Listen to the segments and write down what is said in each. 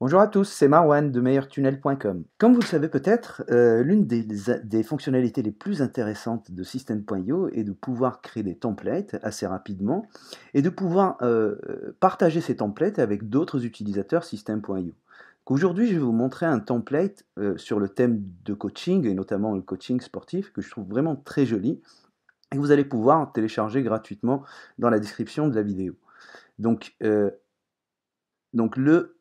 Bonjour à tous, c'est Marwan de meilleurtunnel.com. Comme vous le savez peut-être, euh, l'une des, fonctionnalités les plus intéressantes de System.io est de pouvoir créer des templates assez rapidement et de pouvoir euh, partager ces templates avec d'autres utilisateurs System.io. Aujourd'hui, je vais vous montrer un template euh, sur le thème de coaching et notamment le coaching sportif que je trouve vraiment très joli et que vous allez pouvoir télécharger gratuitement dans la description de la vidéo. Donc, donc le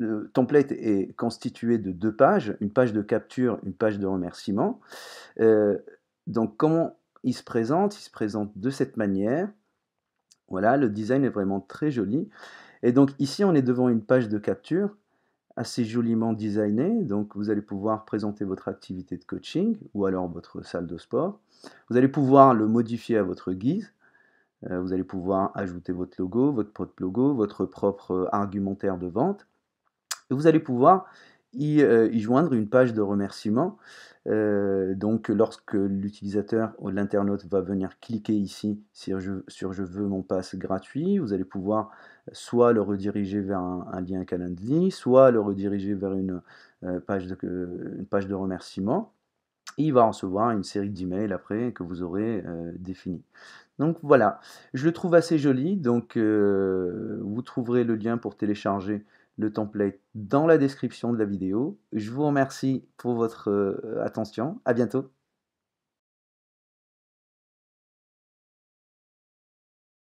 le template est constitué de deux pages, une page de capture, une page de remerciement. Euh, donc comment il se présente Il se présente de cette manière. Voilà, le design est vraiment très joli. Et donc ici, on est devant une page de capture assez joliment designée. Donc vous allez pouvoir présenter votre activité de coaching ou alors votre salle de sport. Vous allez pouvoir le modifier à votre guise. Euh, vous allez pouvoir ajouter votre logo, votre propre logo, votre propre euh, argumentaire de vente. Et vous allez pouvoir euh, y, joindre une page de remerciement. Euh, donc lorsque l'utilisateur ou l'internaute va venir cliquer ici sur je, veux mon pass gratuit, vous allez pouvoir soit le rediriger vers un, lien Calendly, soit le rediriger vers une, euh, page, de, une page de remerciement. il va recevoir une série d'emails après que vous aurez défini. Donc voilà, je le trouve assez joli, donc vous trouverez le lien pour télécharger le template dans la description de la vidéo. Je vous remercie pour votre euh, attention. À bientôt.